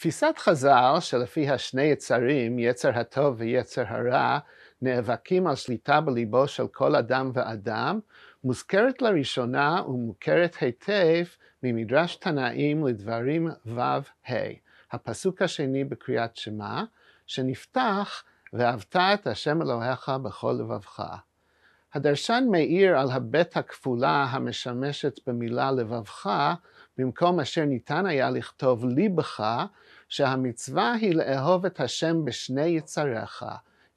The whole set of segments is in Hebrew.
תפיסת חז"ל שלפי השני יצרים, יצר הטוב ויצר הרע, נאבקים על שליטה בליבו של כל אדם ואדם, מוזכרת לראשונה ומוכרת היטב ממדרש תנאים לדברים ו"ה, הפסוק השני בקריאת שמע, שנפתח ואהבת את השם אלוהיך בכל לבבך. הדרשן מאיר על הבט הכפולה המשמשת במילה לבבך במקום אשר ניתן היה לכתוב לי בך, שהמצווה היא לאהוב את השם בשני יצריך,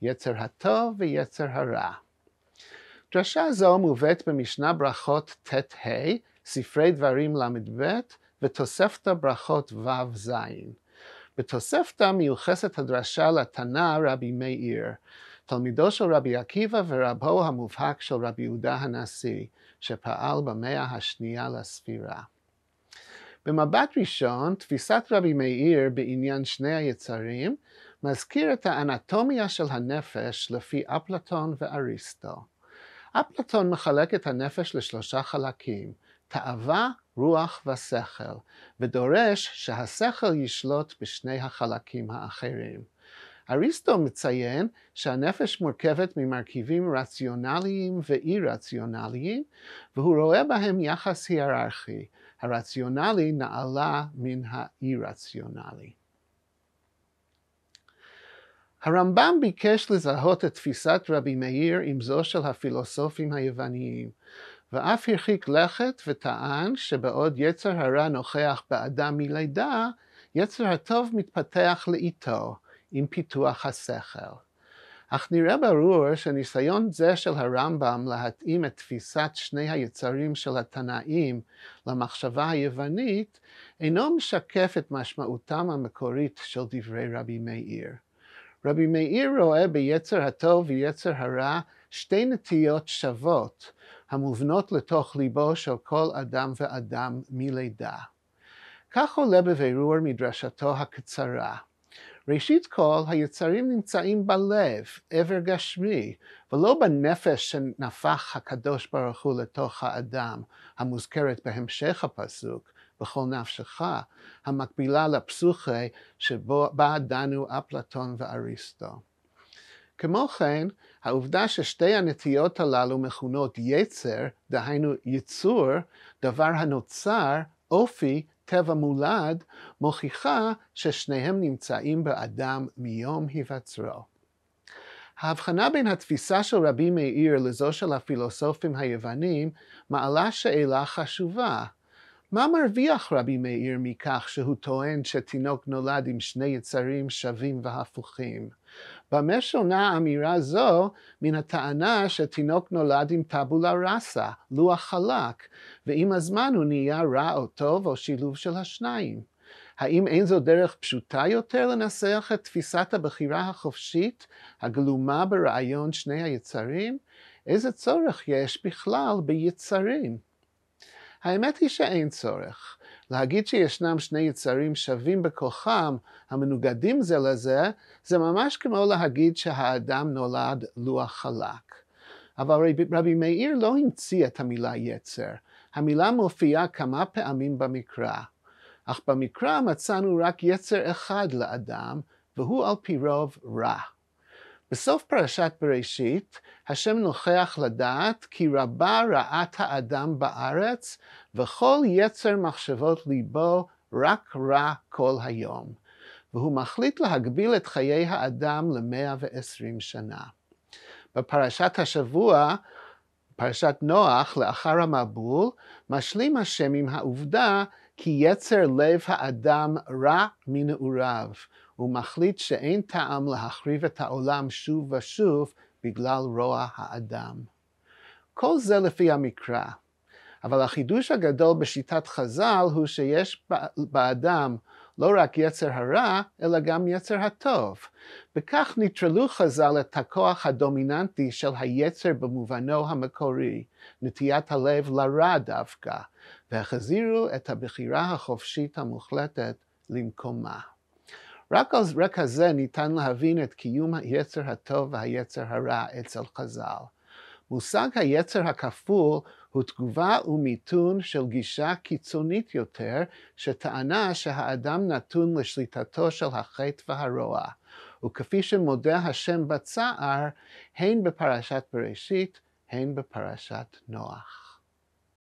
יצר הטוב ויצר הרע. דרשה זו מובאת במשנה ברכות ט"ה, ספרי דברים ל"ב, ותוספתא ברכות ו"ז. בתוספתא מיוחסת הדרשה לתנא רבי מאיר, תלמידו של רבי עקיבא ורבו המובהק של רבי יהודה הנשיא, שפעל במאה השנייה לספירה. במבט ראשון, תפיסת רבי מאיר בעניין שני היצרים מזכיר את האנטומיה של הנפש לפי אפלטון ואריסטו. אפלטון מחלק את הנפש לשלושה חלקים, תאווה, רוח ושכל, ודורש שהשכל ישלוט בשני החלקים האחרים. אריסטו מציין שהנפש מורכבת ממרכיבים רציונליים ואי-רציונליים, והוא רואה בהם יחס היררכי, הרציונלי נעלה מן האי-רציונלי. הרמב"ם ביקש לזהות את תפיסת רבי מאיר עם זו של הפילוסופים היווניים, ואף הרחיק לכת וטען שבעוד יצר הרע נוכח באדם מלידה, יצר הטוב מתפתח לאיתו עם פיתוח השכל. אך נראה ברור שניסיון זה של הרמב"ם להתאים את תפיסת שני היצרים של התנאים למחשבה היוונית, אינו משקף את משמעותם המקורית של דברי רבי מאיר. רבי מאיר רואה ביצר הטוב ויצר הרע שתי נטיות שוות המובנות לתוך ליבו של כל אדם ואדם מלידה. כך עולה בבירור מדרשתו הקצרה. ראשית כל, היצרים נמצאים בלב, עבר גשמי, ולא בנפש שנפח הקדוש ברוך הוא לתוך האדם, המוזכרת בהמשך הפסוק, בכל נפשך, המקבילה לפסוכי שבה דנו אפלטון ואריסטו. כמו כן, העובדה ששתי הנטיות הללו מכונות יצר, דהיינו יצור, דבר הנוצר, אופי טבע מולד מוכיחה ששניהם נמצאים באדם מיום היווצרו. ההבחנה בין התפיסה של רבי מאיר לזו של הפילוסופים היוונים מעלה שאלה חשובה. מה מרוויח רבי מאיר מכך שהוא טוען שתינוק נולד עם שני יצרים שווים והפוכים? במה שונה אמירה זו מן הטענה שתינוק נולד עם טבולה ראסה, לוח חלק, ועם הזמן הוא נהיה רע או טוב או שילוב של השניים? האם אין זו דרך פשוטה יותר לנסח את תפיסת הבחירה החופשית הגלומה ברעיון שני היצרים? איזה צורך יש בכלל ביצרים? האמת היא שאין צורך. להגיד שישנם שני יצרים שווים בכוחם, המנוגדים זה לזה, זה ממש כמו להגיד שהאדם נולד לוח חלק. אבל רבי, רבי מאיר לא המציא את המילה יצר. המילה מופיעה כמה פעמים במקרא. אך במקרא מצאנו רק יצר אחד לאדם, והוא על פי רוב רע. בסוף פרשת בראשית, השם נוכח לדעת כי רבה רעת האדם בארץ, וכל יצר מחשבות ליבו רק רע כל היום. והוא מחליט להגביל את חיי האדם למאה ועשרים שנה. בפרשת השבוע, פרשת נוח, לאחר המבול, משלים השם עם העובדה כי יצר לב האדם רע מנעוריו, הוא מחליט שאין טעם להחריב את העולם שוב ושוב בגלל רוע האדם. כל זה לפי המקרא, אבל החידוש הגדול בשיטת חז"ל הוא שיש באדם לא רק יצר הרע, אלא גם יצר הטוב. בכך נטרלו חז"ל את הכוח הדומיננטי של היצר במובנו המקורי, נטיית הלב לרע דווקא, והחזירו את הבחירה החופשית המוחלטת למקומה. רק על רקע זה ניתן להבין את קיום היצר הטוב והיצר הרע אצל חז"ל. מושג היצר הכפול הוא תגובה ומיתון של גישה קיצונית יותר, שטענה שהאדם נתון לשליטתו של החטא והרוע. וכפי שמודה השם בצער, הן בפרשת בראשית, הן בפרשת נוח.